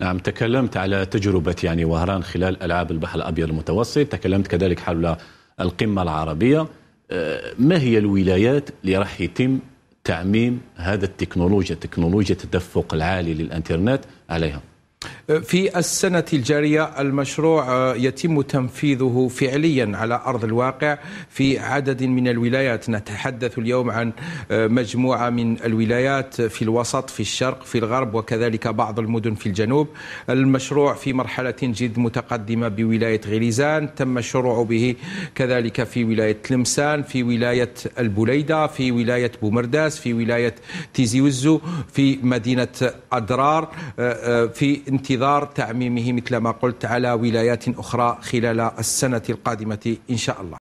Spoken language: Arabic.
نعم تكلمت على تجربة يعني وهران خلال ألعاب البحر الأبيض المتوسط تكلمت كذلك حول القمة العربية آه، ما هي الولايات اللي راح يتم تعميم هذا التكنولوجيا تكنولوجيا التدفق العالي للانترنت عليها في السنة الجارية المشروع آه، يتم تنفيذه فعليا على أرض الواقع في عدد من الولايات نتحدث اليوم عن آه، مجموعة من الولايات في الوسط في الشرق في الغرب وكذلك بعض المدن في الجنوب المشروع في مرحلة جد متقدمة بولاية غليزان تم الشروع به كذلك في ولاية تلمسان في ولاية البليدة في ولاية بومرداس في ولاية تيزي وزو في مدينة أدرار آه، في انتظار انتظار تعميمه مثل ما قلت على ولايات أخرى خلال السنة القادمة إن شاء الله